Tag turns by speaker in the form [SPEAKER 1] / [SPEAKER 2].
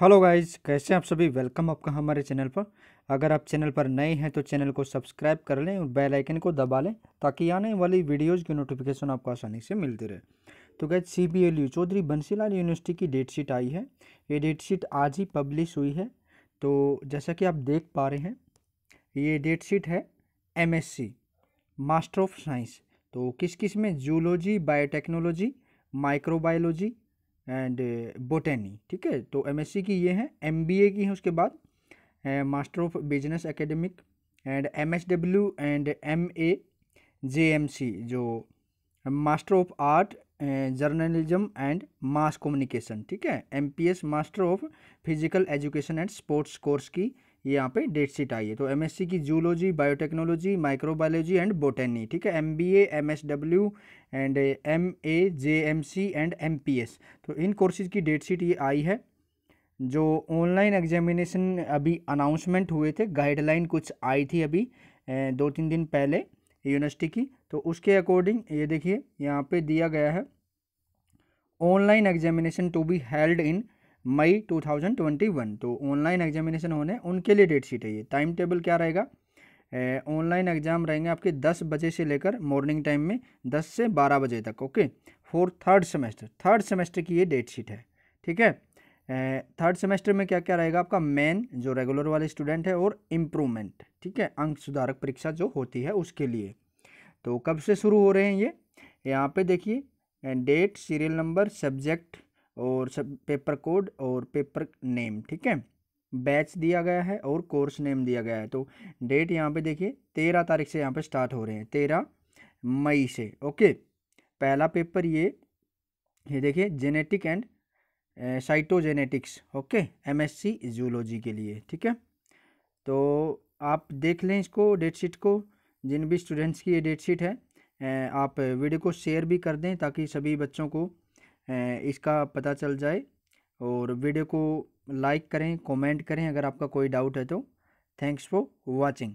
[SPEAKER 1] hello guys कैसे हैं आप सभी वेलकम आपका हमारे चैनल पर अगर आप चैनल पर नए हैं तो चैनल को सब्सक्राइब कर लें और बेल आइकन को दबा लें ताकि आने वाली वीडियोज़ की नोटिफिकेशन आपको आसानी से मिलती रहे तो guys C B L U Chaudhary Bansilal university की डेट शीट आई है ये डेट शीट आज ही पब्लिश हुई है तो जैसा कि आप देख पा रहे हैं ये डेट शीट है M S C master of science तो किस किस में zoology biotechnology microbiology and botany ठीक है तो एमएससी की ये हैं एमबीए की हैं उसके बाद master of business academic and MSW and MA JMC जो master of art journalism and mass communication ठीक है MPS master of physical education and sports course की ये यहाँ पे डेट शीट आई है तो एमएससी की zoology biotechnology microbiology and botany ठीक है MBA MSW and M A J M C and M P S तो इन कोर्सेज की डेट शीट ये आई है जो ऑनलाइन एग्जामिनेशन अभी अनाउंसमेंट हुए थे गाइडलाइन कुछ आई थी अभी दो तीन दिन पहले यूनिवर्सिटी की तो उसके अकॉर्डिंग ये देखिए यहाँ पे दिया गया है online examination to be held in May 2021 तो ऑनलाइन एग्जामिनेशन होने उनके लिए डेट शीट है ये टाइम टेबल क्या रहेगा ऑनलाइन एग्ज़ाम रहेंगे आपके 10 बजे से लेकर मॉर्निंग टाइम में 10 से 12 बजे तक okay for third semester third semester की ये डेट शीट है ठीक है थर्ड सेमेस्टर में क्या क्या रहेगा आपका मेन जो रेगुलर वाले स्टूडेंट है और इम्प्रूवमेंट ठीक है अंक सुधारक परीक्षा जो होती है उसके लिए तो कब से शुरू हो रहे हैं ये यहाँ पे देखिए डेट सीरियल नंबर सब्जेक्ट और सब पेपर कोड और पेपर नेम ठीक है बैच दिया गया है और कोर्स नेम दिया गया है तो डेट यहाँ पे देखिए तेरह तारीख से यहाँ पे स्टार्ट हो रहे हैं तेरह मई से ओके पहला पेपर ये ये देखिए genetic and cytogenetics okay MSC zoology के लिए ठीक है तो आप देख लें इसको डेट शीट को जिन भी स्टूडेंट्स की ये डेट शीट है आप वीडियो को शेयर भी कर दें ताकि सभी बच्चों को इसका पता चल जाए और वीडियो को लाइक करें कमेंट करें अगर आपका कोई डाउट है तो थैंक्स फॉर वाचिंग